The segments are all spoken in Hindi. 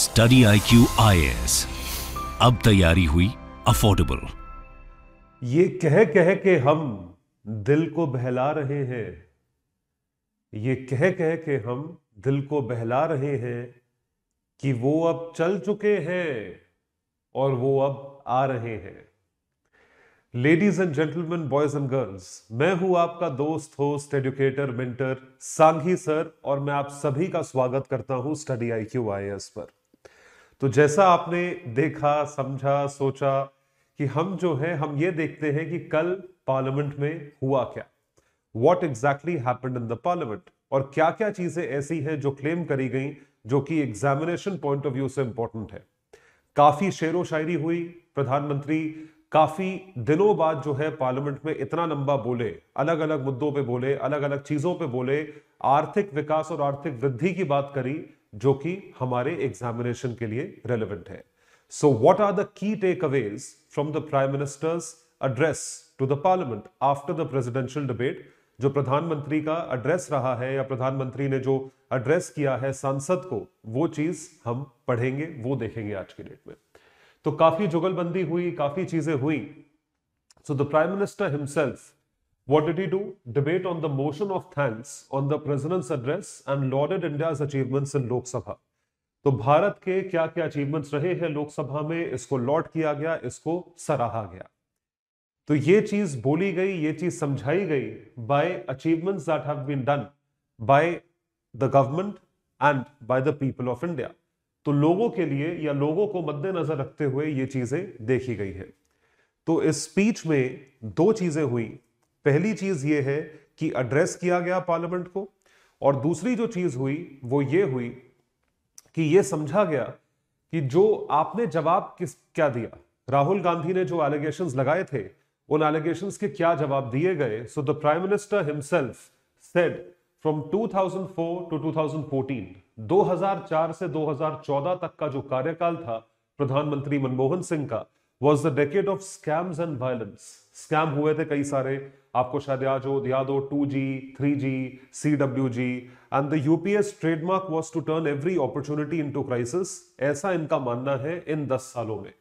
स्टडी आई क्यू अब तैयारी हुई अफोर्डेबल ये कह कह के हम दिल को बहला रहे हैं ये कह कह के हम दिल को बहला रहे हैं कि वो अब चल चुके हैं और वो अब आ रहे हैं ladies and gentleman boys and girls मैं हूं आपका दोस्त host educator mentor Sanghi sir और मैं आप सभी का स्वागत करता हूं study I Q I S पर तो जैसा आपने देखा समझा सोचा कि हम जो है हम ये देखते हैं कि कल पार्लियामेंट में हुआ क्या वॉट एग्जैक्टली है इन द पार्लियामेंट और क्या क्या चीजें ऐसी हैं जो क्लेम करी गई जो कि एग्जामिनेशन पॉइंट ऑफ व्यू से इंपॉर्टेंट है काफी शेरो शायरी हुई प्रधानमंत्री काफी दिनों बाद जो है पार्लियामेंट में इतना लंबा बोले अलग अलग मुद्दों पे बोले अलग अलग चीजों पे बोले आर्थिक विकास और आर्थिक वृद्धि की बात करी जो कि हमारे एग्जामिनेशन के लिए रेलिवेंट है so what are the key takeaways from the prime minister's address to the parliament after the presidential debate जो प्रधानमंत्री का एड्रेस रहा है या प्रधानमंत्री ने जो एड्रेस किया है सांसद को वो चीज हम पढ़ेंगे वो देखेंगे आज की डेट में तो काफी जुगलबंदी हुई काफी चीजें हुई so the prime minister himself What did he do? Debate on the motion of thanks on the president's address and lauded India's achievements in Lok Sabha. तो भारत के क्या क्या अचीवमेंट्स रहे हैं लोकसभा में इसको लॉट किया गया इसको सराहा गया तो ये चीज बोली गई ये चीज समझाई गई by achievements that have been done by the government and by the people of India तो लोगों के लिए या लोगों को मद्देनजर रखते हुए ये चीजें देखी गई है तो इस स्पीच में दो चीजें हुई पहली चीज ये है कि एड्रेस किया गया पार्लियामेंट को और दूसरी जो चीज हुई वो ये हुई कि ये समझा गया कि जो आपने जवाब किस क्या दिया राहुल गांधी ने जो एलिगेशन लगाए थे उन एलिगेशन के क्या जवाब दिए गए so the prime minister himself said from 2004 to 2014 2004 से 2014 तक का जो कार्यकाल था प्रधानमंत्री मनमोहन सिंह का was the decade of scams and violence scam हुए थे कई सारे आपको शायद याद हो याद हो two G three G C W G and the UPA's trademark was to turn every opportunity into crisis ऐसा इनका मानना है इन दस सालों में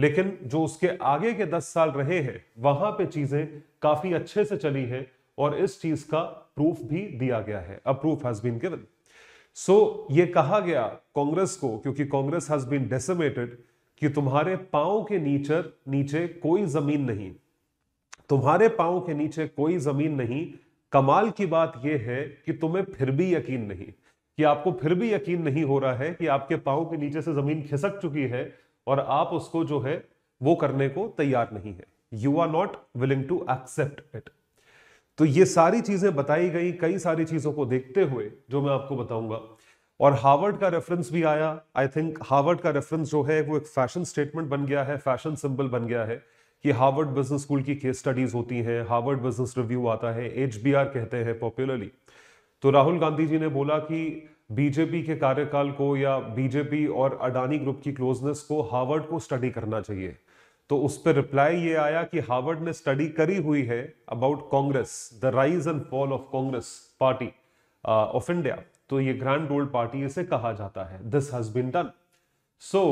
लेकिन जो उसके आगे के दस साल रहे हैं वहां पे चीजें काफी अच्छे से चली हैं और इस चीज का प्रूफ भी दिया गया है a proof has been given so ये कहा गया कांग्रेस को क्योंकि कांग्रेस हैज बीन डेसिमेटेड कि तुम्हारे पाओ के नीचर नीचे कोई जमीन नहीं तुम्हारे पांव के नीचे कोई जमीन नहीं कमाल की बात यह है कि तुम्हें फिर भी यकीन नहीं कि आपको फिर भी यकीन नहीं हो रहा है कि आपके पांव के नीचे से जमीन खिसक चुकी है और आप उसको जो है वो करने को तैयार नहीं है you are not willing to accept it तो ये सारी चीजें बताई गई कई सारी चीजों को देखते हुए जो मैं आपको बताऊंगा और हार्वर्ड का रेफरेंस भी आया आई थिंक हार्वर्ड का रेफरेंस जो है वो एक फैशन स्टेटमेंट बन गया है फैशन सिंबल बन गया है ये हार्वर्ड बिजनेस स्कूल की केस स्टडीज होती हैं हार्वर्ड बिजनेस रिव्यू आता है एच कहते हैं पॉपुलरली तो राहुल गांधी जी ने बोला कि बीजेपी के कार्यकाल को या बीजेपी और अडानी ग्रुप की क्लोजनेस को हार्वर्ड को स्टडी करना चाहिए तो उस पर रिप्लाई ये आया कि हार्वर्ड ने स्टडी करी हुई है about Congress the rise and fall of Congress party of India तो ये ग्रैंड ओल्ड पार्टी इसे कहा जाता है this has been done so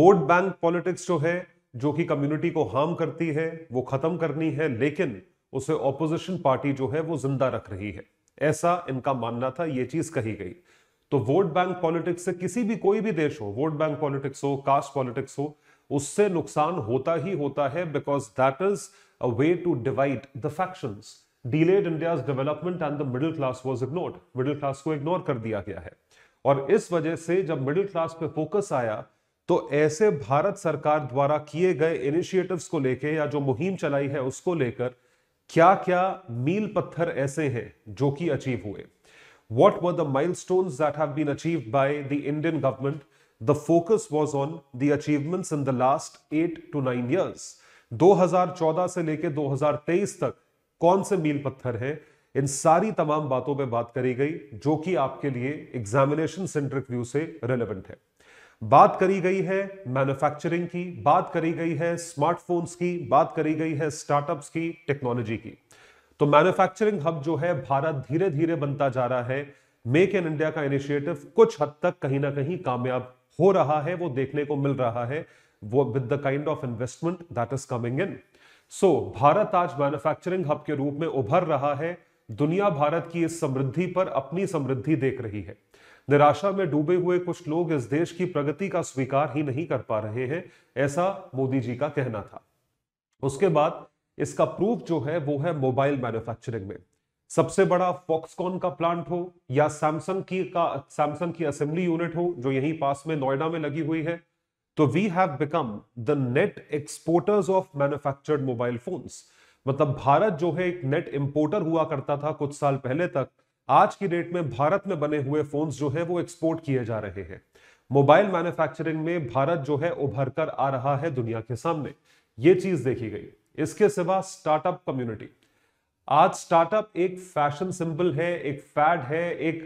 vote bank politics जो है जो कि कम्युनिटी को हार्म करती है वो खत्म करनी है लेकिन उसे ऑपोजिशन पार्टी जो है वो जिंदा रख रही है ऐसा इनका मानना था ये चीज कही गई तो वोट बैंक पॉलिटिक्स से किसी भी कोई भी देश हो वोट बैंक पॉलिटिक्स हो कास्ट पॉलिटिक्स हो उससे नुकसान होता ही होता है because that is a way to divide the faction delayed India's development and the middle class was ignored middle class को इग्नोर कर दिया गया है और इस वजह से जब मिडिल क्लास पे फोकस आया तो ऐसे भारत सरकार द्वारा किए गए इनिशिएटिव्स को लेकर या जो मुहिम चलाई है उसको लेकर क्या क्या मील पत्थर ऐसे हैं जो कि अचीव हुए what were milestone that have been achieved by the the government, the focus was on the achievements in the last 8 to 9 2014 से लेकर 2023 तक कौन से मील पत्थर हैं इन सारी तमाम बातों पे बात करी गई जो कि आपके लिए एग्जामिनेशन सेंट्रिक व्यू से रेलेवेंट है बात करी गई है मैन्युफैक्चरिंग की बात करी गई है स्मार्टफोन्स की बात करी गई है स्टार्टअप्स की टेक्नोलॉजी की तो मैन्युफैक्चरिंग हब जो है भारत धीरे धीरे बनता जा रहा है मेक इन इंडिया का इनिशिएटिव कुछ हद तक कहीं ना कहीं कामयाब हो रहा है वो देखने को मिल रहा है वो with the kind of investment that is coming in so Bharat आज मैन्युफैक्चरिंग हब के रूप में उभर रहा है दुनिया भारत की इस समृद्धि पर अपनी समृद्धि देख रही है निराशा में डूबे हुए कुछ लोग इस देश की प्रगति का स्वीकार ही नहीं कर पा रहे हैं ऐसा मोदी जी का कहना था उसके बाद इसका प्रूफ जो है वो है मोबाइल मैन्युफैक्चरिंग में सबसे बड़ा फॉक्सकॉन का प्लांट हो या सैमसंग की का सैमसंग की असेंबली यूनिट हो जो यहीं पास में नोएडा में लगी हुई है तो we have become the net exporters of manufactured mobile phones मतलब भारत जो है एक नेट इंपोर्टर हुआ करता था कुछ साल पहले तक आज की डेट में भारत में बने हुए फोन जो है वो एक्सपोर्ट किए जा रहे हैं मोबाइल मैन्युफैक्चरिंग में भारत जो है उभर कर आ रहा है दुनिया के सामने ये चीज देखी गई इसके सिवा स्टार्टअप कम्युनिटी आज स्टार्टअप एक फैशन सिंबल है एक फैड है एक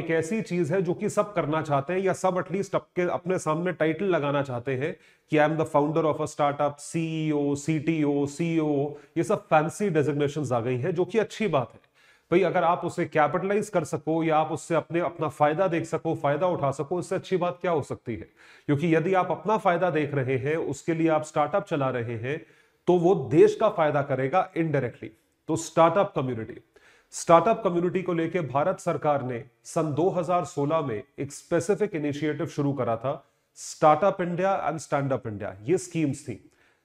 एक ऐसी चीज है जो कि सब करना चाहते हैं या सब एटलीस्ट अपने अपने सामने टाइटल लगाना चाहते हैं कि I am the founder of a startup CEO CTO CEO ये सब फैंसी डेजिग्नेशन आ गई हैं जो कि अच्छी बात है भाई अगर आप उसे कैपिटलाइज कर सको या आप उससे अपने अपना फायदा देख सको फायदा उठा सको उससे अच्छी बात क्या हो सकती है क्योंकि यदि आप अपना फायदा देख रहे हैं उसके लिए आप स्टार्टअप चला रहे हैं तो वो देश का फायदा करेगा इनडायरेक्टली तो स्टार्टअप कम्युनिटी स्टार्टअप कम्युनिटी को लेकर भारत सरकार ने सन 2016 में एक स्पेसिफिक इनिशिएटिव शुरू करा था startup India and stand up India ये स्कीम्स थी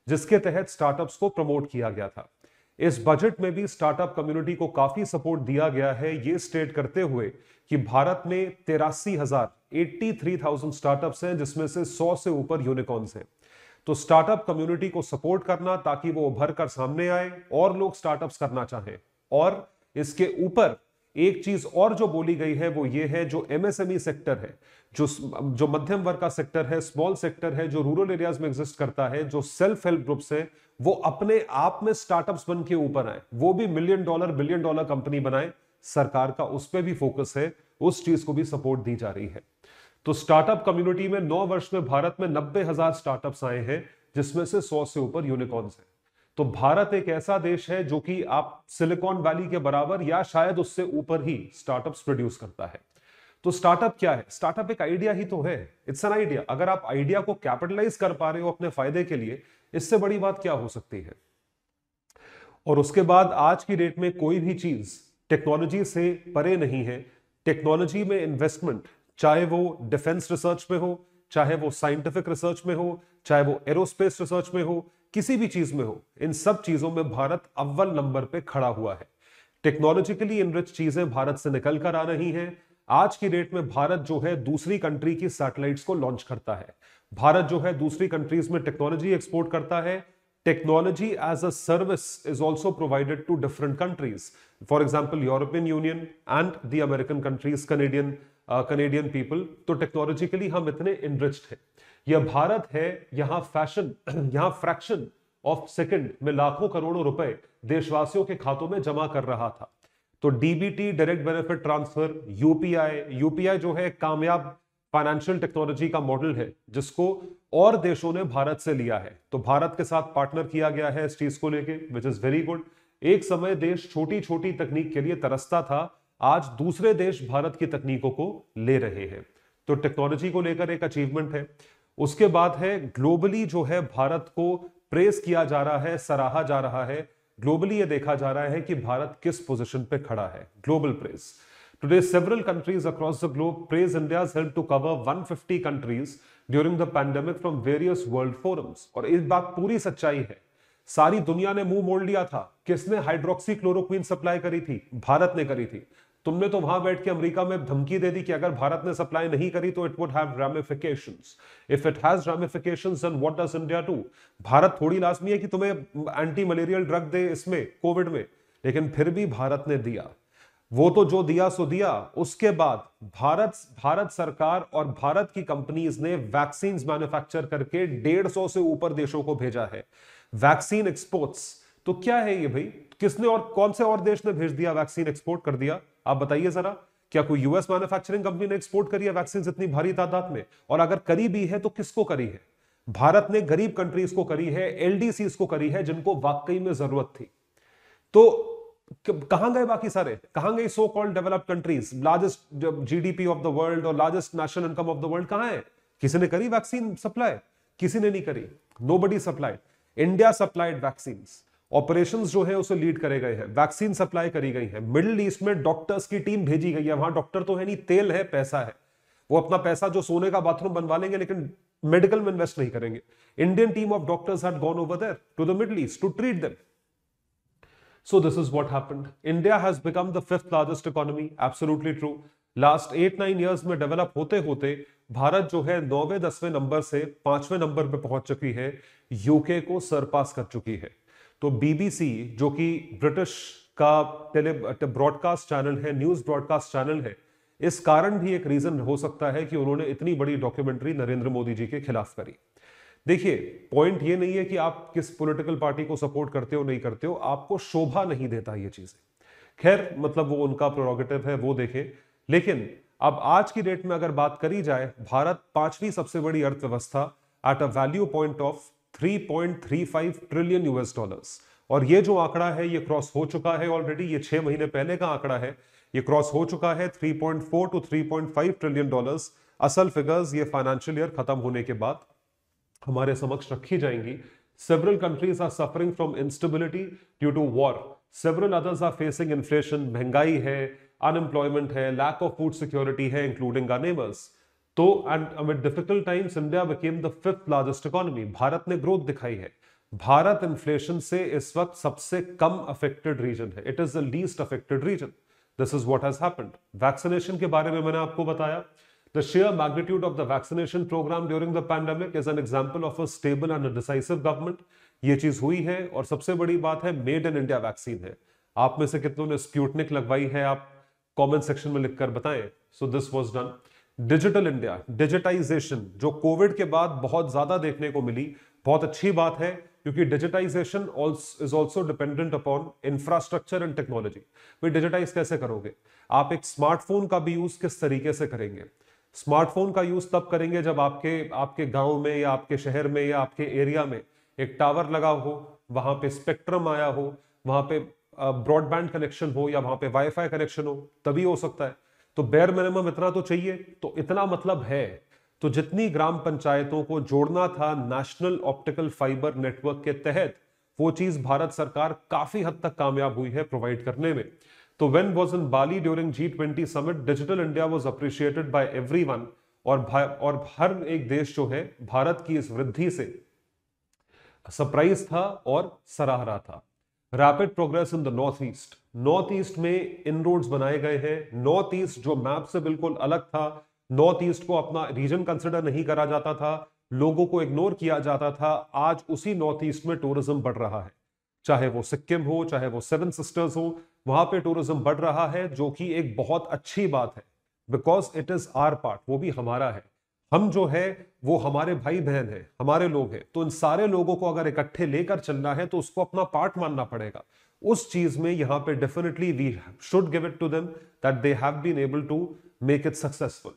जिसके तहत स्टार्टअप्स को प्रमोट किया गया था इस बजट में भी स्टार्टअप कम्युनिटी को काफी सपोर्ट दिया गया है ये स्टेट करते हुए कि भारत में तिरासी हजार एट्टी थ्री थाउजेंड स्टार्टअप हैं जिसमें से सौ से ऊपर यूनिकॉर्न्स हैं तो स्टार्टअप कम्युनिटी को सपोर्ट करना ताकि वो उभर कर सामने आए और लोग स्टार्टअप करना चाहें और इसके ऊपर एक चीज और जो बोली गई है वो ये है जो एमएसएमई सेक्टर e है जो जो मध्यम वर्ग का सेक्टर है स्मॉल सेक्टर है जो रूरल एरियाज में एग्जिस्ट करता है जो सेल्फ हेल्प ग्रुप्स है वो अपने आप में स्टार्टअप्स बन के ऊपर आए वो भी million dollar billion dollar company बनाए सरकार का उस पर भी फोकस है उस चीज को भी सपोर्ट दी जा रही है तो स्टार्टअप कम्युनिटी में नौ वर्ष में भारत में नब्बे हजार स्टार्टअप्स आए हैं जिसमें से सौ से ऊपर यूनिकॉर्न्स हैं तो भारत एक ऐसा देश है जो कि आप सिलिकॉन वैली के बराबर या शायद उससे ऊपर ही स्टार्टअप्स प्रोड्यूस करता है तो स्टार्टअप क्या है स्टार्टअप एक आइडिया ही तो है इट्स एन आइडिया अगर आप आइडिया को कैपिटलाइज कर पा रहे हो अपने फायदे के लिए इससे बड़ी बात क्या हो सकती है और उसके बाद आज की डेट में कोई भी चीज टेक्नोलॉजी से परे नहीं है टेक्नोलॉजी में इन्वेस्टमेंट चाहे वो डिफेंस रिसर्च में हो चाहे वो साइंटिफिक रिसर्च में हो चाहे वो एरोस्पेस रिसर्च में हो किसी भी चीज में हो इन सब चीजों में भारत अव्वल नंबर पे खड़ा हुआ है टेक्नोलॉजिकली इनरिच चीजें भारत से निकल कर आ रही हैं आज की डेट में भारत जो है दूसरी कंट्री की सैटेलाइट्स को लॉन्च करता है भारत जो है दूसरी कंट्रीज में टेक्नोलॉजी एक्सपोर्ट करता है technology as a service is also provided to different countries for example European Union and the American countries Canadian Canadian uh, people तो टेक्नोलॉजिकली हम इतने इनरिच्ड हैं यह भारत है यहाँ फैशन यहाँ फ्रैक्शन ऑफ सेकंड में लाखों करोड़ों रुपए देशवासियों के खातों में जमा कर रहा था तो DBT direct benefit transfer UPI UPI जो है कामयाब फाइनेंशियल टेक्नोलॉजी का मॉडल है जिसको और देशों ने भारत से लिया है तो भारत के साथ पार्टनर किया गया है इस चीज को लेके विच इज वेरी गुड एक समय देश छोटी छोटी तकनीक के लिए तरसता था आज दूसरे देश भारत की तकनीकों को ले रहे हैं तो टेक्नोलॉजी को लेकर एक अचीवमेंट है उसके बाद है ग्लोबली जो है भारत को प्रेस किया जा रहा है सराहा जा रहा है ग्लोबली ये देखा जा रहा है कि भारत किस पोजीशन पे खड़ा है global press today several countries across the globe praise India help to cover 150 countries during the pandemic from various world forums और इस बात पूरी सच्चाई है सारी दुनिया ने मुंह मोड़ लिया था किसने हाइड्रोक्सी क्लोरोक्वीन सप्लाई करी थी भारत ने करी थी तुमने तो वहां बैठ के अमेरिका में धमकी दे दी कि अगर भारत ने सप्लाई नहीं करी तो it would have ramifications if it has ramifications then what does India to Bharat थोड़ी लाजमी है कि तुम्हें एंटी मलेरियल ड्रग दे इसमें कोविड में लेकिन फिर भी भारत ने दिया वो तो जो दिया सो दिया उसके बाद भारत भारत सरकार और भारत की कंपनीज ने वैक्सीन मैन्युफैक्चर करके डेढ़ सौ से ऊपर देशों को भेजा है वैक्सीन एक्सपोर्ट्स तो क्या है ये भाई किसने और कौन से और देश ने भेज दिया वैक्सीन एक्सपोर्ट कर दिया आप बताइए जरा क्या कोई यूएस मैन्युफैक्चरिंग कंपनी ने एक्सपोर्ट करी है वैक्सीन इतनी भारी तादाद में और अगर करी भी है तो किसको करी है भारत ने गरीब कंट्रीज को करी है एलडीसी को करी है जिनको वाकई में जरूरत थी तो कहां गए बाकी सारे कहां गए so called developed countries largest GDP of the world और largest national income of the world कहां है किसी ने करी वैक्सीन सप्लाई किसी ने नहीं करी no supplied India supplied vaccine operations जो है उसे लीड करे गए हैं वैक्सीन सप्लाई करी गई है मिडिल ईस्ट में डॉक्टर्स की टीम भेजी गई है वहां डॉक्टर तो है नहीं तेल है पैसा है वो अपना पैसा जो सोने का बाथरूम बनवा लेंगे लेकिन मेडिकल में इन्वेस्ट नहीं करेंगे Indian team of doctors had gone over there to the Middle East to treat them so this is what happened. India has become the fifth largest economy Absolutely true last eight nine years में डेवलप होते होते भारत जो है नौवे दसवें नंबर से पांचवें नंबर पर पहुंच चुकी है यूके को सरपास कर चुकी है तो बीबीसी जो कि ब्रिटिश का टेले ब्रॉडकास्ट चैनल है न्यूज ब्रॉडकास्ट चैनल है इस कारण भी एक रीजन हो सकता है कि उन्होंने इतनी बड़ी डॉक्यूमेंट्री नरेंद्र मोदी जी के खिलाफ करी देखिए पॉइंट ये नहीं है कि आप किस पॉलिटिकल पार्टी को सपोर्ट करते हो नहीं करते हो आपको शोभा नहीं देता ये चीजें खैर मतलब वो उनका प्रोरोगेटिव है वो देखे लेकिन अब आज की डेट में अगर बात करी जाए भारत पांचवी सबसे बड़ी अर्थव्यवस्था at a value point of 3.35 trillion US dollars और ये जो आंकड़ा है ये क्रॉस हो चुका है ऑलरेडी ये छह महीने पहले का आंकड़ा है ये क्रॉस हो चुका है 3.4 टू 3.5 ट्रिलियन डॉलर्स असल फिगर्स ये फाइनेंशियल ईयर खत्म होने के बाद हमारे समक्ष रखी जाएंगी several countries are suffering from instability due to war several others are facing inflation महंगाई है अनएम्प्लॉयमेंट है लैक ऑफ फूड सिक्योरिटी है इंक्लूडिंग नेबर्स तो and amid difficult times India became the fifth largest economy Bharat ने ग्रोथ दिखाई है भारत इन्फ्लेशन से इस वक्त सबसे कम अफेक्टेड रीजन है it is the least affected region this is what has happened vaccination के बारे में मैंने आपको बताया the sheer magnitude of the vaccination programme during the pandemic is an example of a stable and decisive government ये चीज हुई है और सबसे बड़ी बात है मेड इन इंडिया वैक्सीन है आप में से कितनों ने स्प्यूटनिक लगवाई है आप कमेंट सेक्शन में लिखकर बताएं so this was done digital India digitization जो कोविड के बाद बहुत ज्यादा देखने को मिली बहुत अच्छी बात है क्योंकि digitization is also dependent upon infrastructure and technology भाई डिजिटाइज कैसे करोगे आप एक स्मार्टफोन का भी यूज किस तरीके से करेंगे स्मार्टफोन का यूज तब करेंगे जब आपके आपके गांव में या आपके शहर में या आपके एरिया में एक टावर लगा हो वहां पे स्पेक्ट्रम आया हो वहां पे ब्रॉडबैंड कनेक्शन हो या वहां पे वाईफाई कनेक्शन हो तभी हो सकता है तो बेर मिनिमम इतना तो चाहिए तो इतना मतलब है तो जितनी ग्राम पंचायतों को जोड़ना था नेशनल ऑप्टिकल फाइबर नेटवर्क के तहत वो चीज भारत सरकार काफी हद तक कामयाब हुई है प्रोवाइड करने में तो when was in Bali during G twenty summit digital India was appreciated by everyone और और हर एक देश जो है भारत की इस वृद्धि से सरप्राइज था और सराह रहा था rapid progress in the North East North East में इन रोड्स बनाए गए हैं नॉर्थ ईस्ट जो मैप से बिल्कुल अलग था नॉर्थ ईस्ट को अपना रीजन कंसिडर नहीं करा जाता था लोगों को इग्नोर किया जाता था आज उसी नॉर्थ ईस्ट में टूरिज्म बढ़ रहा है चाहे वो सिक्किम हो चाहे वो सेवन सिस्टर्स हो वहां पे टूरिज्म बढ़ रहा है जो कि एक बहुत अच्छी बात है because it is our part वो भी हमारा है हम जो है वो हमारे भाई बहन हैं हमारे लोग हैं तो इन सारे लोगों को अगर इकट्ठे लेकर चलना है तो उसको अपना पार्ट मानना पड़ेगा उस चीज में यहाँ पे definitely we should give it to them that they have been able to make it successful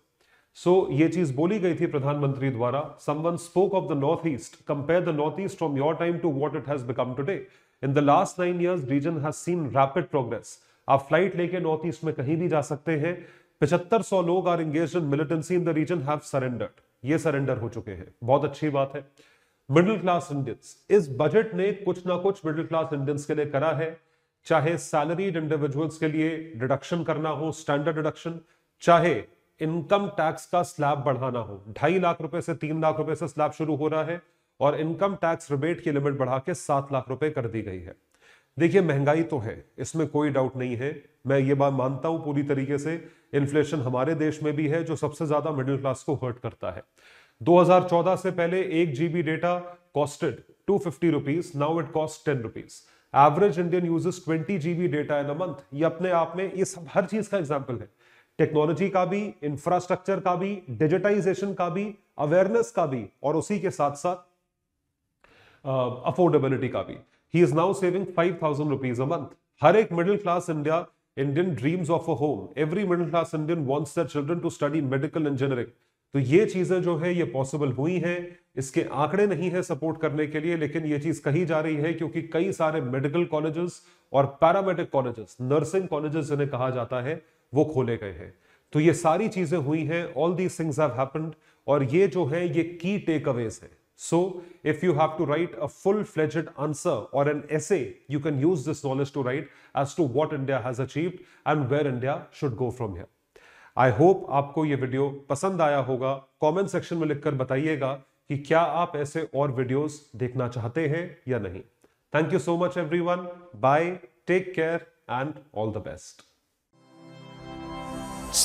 so ये चीज बोली गई थी प्रधानमंत्री द्वारा someone spoke of the North East compare the North East from your time to what it has become today in the last nine year region has seen rapid progress आप फ्लाइट लेके नॉर्थ ईस्ट में कहीं भी जा सकते हैं पिछहत्तर सौ लोग are engage in militancy in the region have surrendered ये सरेंडर हो चुके हैं बहुत अच्छी बात है मिडिल क्लास इंडियंस इस बजट ने कुछ ना कुछ मिडिल क्लास इंडियंस के लिए करा है चाहे सैलरीड इंडिविजुअल्स के लिए डिडक्शन करना हो स्टैंडर्ड डिडक्शन चाहे इनकम टैक्स का स्लैब बढ़ाना हो ढाई लाख रुपए से तीन लाख रुपए से स्लैब शुरू हो रहा है और इनकम टैक्स रिबेट की लिमिट बढ़ा के सात लाख रुपए कर दी गई है देखिए महंगाई तो है इसमें कोई डाउट नहीं है मैं ये बात मानता हूं पूरी तरीके से इन्फ्लेशन हमारे देश में भी है जो सबसे ज़्यादा मिडिल क्लास को हर्ट करता है 2014 से पहले एक GB data costed two fifty rupees now it cost ten rupees average Indian users twenty GB data in a month ये अपने आप में ये सब हर चीज का एग्जाम्पल है टेक्नोलॉजी का भी इंफ्रास्ट्रक्चर का भी डिजिटाइजेशन का भी अवेयरनेस का भी और उसी के साथ साथ अफोर्डेबिलिटी uh, का भी ही is now saving five thousand rupees a month हर एक middle class India Indian dreams of a home every middle class Indian wants their children to study medical engineering तो ये चीजें जो है ये पॉसिबल हुई हैं इसके आंकड़े नहीं है सपोर्ट करने के लिए लेकिन ये चीज कही जा रही है क्योंकि कई सारे मेडिकल कॉलेजेस और पैरामेडिक कॉलेजेस नर्सिंग कॉलेजेस जिन्हें कहा जाता है वो खोले गए हैं तो ये सारी चीजें हुई हैं all these things have happened और ये जो है ये की टेक अवेज है So if you have to write a full-fledged answer or an essay, you can use this knowledge to write as to what India has achieved and where India should go from here. i hope aapko ye video pasand aaya hoga comment section mein likhkar बताइएगा ki kya aap aise aur videos dekhna chahte hain ya nahi thank you so much everyone bye take care and all the best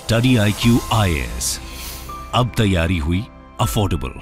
study iq is ab taiyari hui affordable